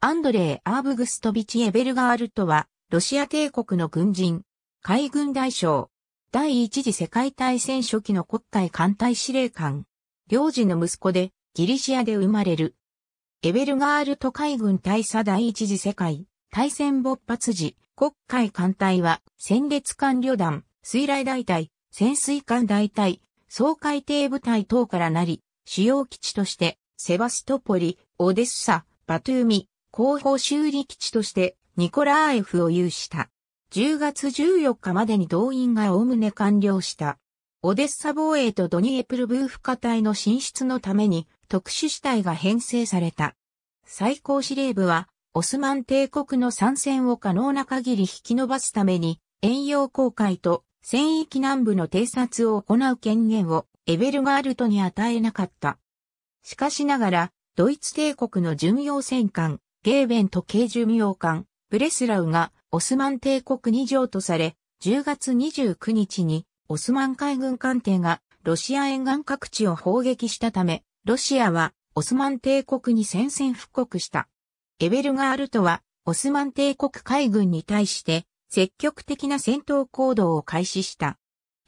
アンドレー・アーブグストビチ・エベルガールトは、ロシア帝国の軍人、海軍大将、第一次世界大戦初期の国会艦隊司令官、領事の息子で、ギリシアで生まれる。エベルガールト海軍大佐第一次世界、大戦勃発時、国会艦隊は、戦列艦旅団、水雷大隊、潜水艦大隊、総海艇部隊等からなり、主要基地として、セバストポリ、オデッサ、バトゥーミ、後方修理基地としてニコラーエフを有した。10月14日までに動員がおおむね完了した。オデッサ防衛とドニエプルブーフ化隊の進出のために特殊主体が編成された。最高司令部はオスマン帝国の参戦を可能な限り引き伸ばすために遠洋航海と戦域南部の偵察を行う権限をエベルガールトに与えなかった。しかしながら、ドイツ帝国の巡洋戦艦、ゲーベンと軽巡洋艦、ブレスラウがオスマン帝国に条とされ、10月29日にオスマン海軍艦艇がロシア沿岸各地を砲撃したため、ロシアはオスマン帝国に宣戦布告した。エベルガールトはオスマン帝国海軍に対して積極的な戦闘行動を開始した。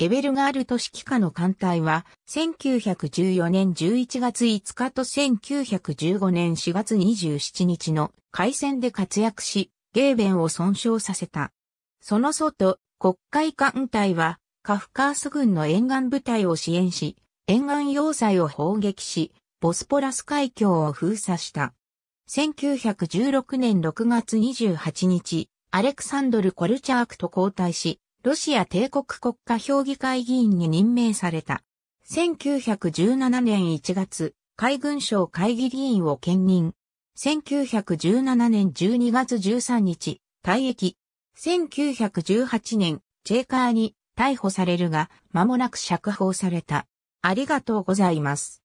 エベルガール都市機下の艦隊は、1914年11月5日と1915年4月27日の海戦で活躍し、ゲーベンを損傷させた。その外、国会艦隊は、カフカース軍の沿岸部隊を支援し、沿岸要塞を砲撃し、ボスポラス海峡を封鎖した。1916年6月28日、アレクサンドル・コルチャークと交代し、ロシア帝国国家評議会議員に任命された。1917年1月、海軍省会議議員を兼任。1917年12月13日、退役。1918年、チェーカーに逮捕されるが、間もなく釈放された。ありがとうございます。